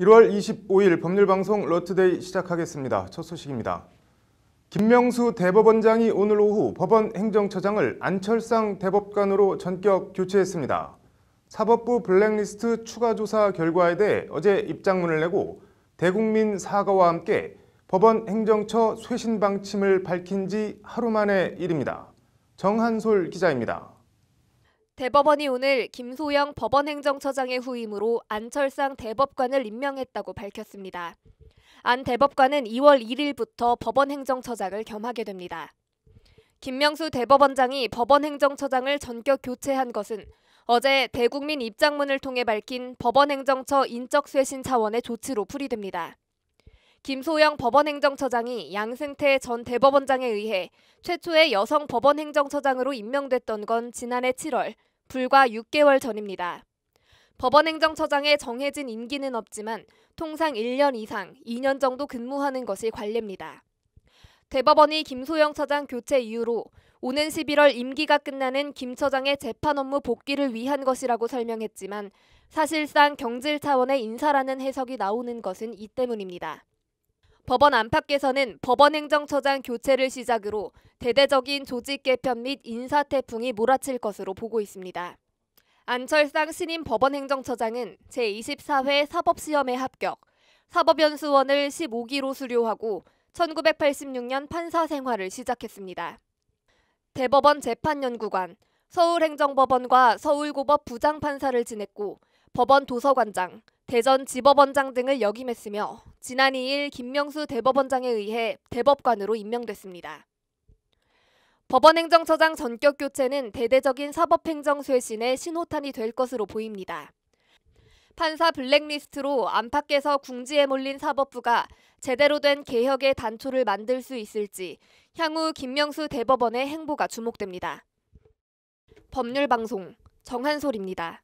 1월 25일 법률방송 러트데이 시작하겠습니다. 첫 소식입니다. 김명수 대법원장이 오늘 오후 법원 행정처장을 안철상 대법관으로 전격 교체했습니다. 사법부 블랙리스트 추가 조사 결과에 대해 어제 입장문을 내고 대국민 사과와 함께 법원 행정처 쇄신 방침을 밝힌 지 하루 만의 일입니다. 정한솔 기자입니다. 대법원이 오늘 김소영 법원행정처장의 후임으로 안철상 대법관을 임명했다고 밝혔습니다. 안 대법관은 2월 1일부터 법원행정처장을 겸하게 됩니다. 김명수 대법원장이 법원행정처장을 전격 교체한 것은 어제 대국민 입장문을 통해 밝힌 법원행정처 인적쇄신 차원의 조치로 풀이됩니다. 김소영 법원행정처장이 양승태 전 대법원장에 의해 최초의 여성 법원행정처장으로 임명됐던 건 지난해 7월 불과 6개월 전입니다. 법원행정처장의 정해진 임기는 없지만 통상 1년 이상 2년 정도 근무하는 것이 관례입니다. 대법원이 김소영 처장 교체 이후로 오는 11월 임기가 끝나는 김 처장의 재판 업무 복귀를 위한 것이라고 설명했지만 사실상 경질 차원의 인사라는 해석이 나오는 것은 이 때문입니다. 법원 안팎에서는 법원행정처장 교체를 시작으로 대대적인 조직 개편 및 인사 태풍이 몰아칠 것으로 보고 있습니다. 안철상 신임 법원행정처장은 제24회 사법시험에 합격, 사법연수원을 15기로 수료하고 1986년 판사 생활을 시작했습니다. 대법원 재판연구관, 서울행정법원과 서울고법 부장판사를 지냈고 법원 도서관장, 대전 지법원장 등을 역임했으며 지난 2일 김명수 대법원장에 의해 대법관으로 임명됐습니다. 법원행정처장 전격 교체는 대대적인 사법행정 쇄신의 신호탄이 될 것으로 보입니다. 판사 블랙리스트로 안팎에서 궁지에 몰린 사법부가 제대로 된 개혁의 단초를 만들 수 있을지 향후 김명수 대법원의 행보가 주목됩니다. 법률방송 정한솔입니다.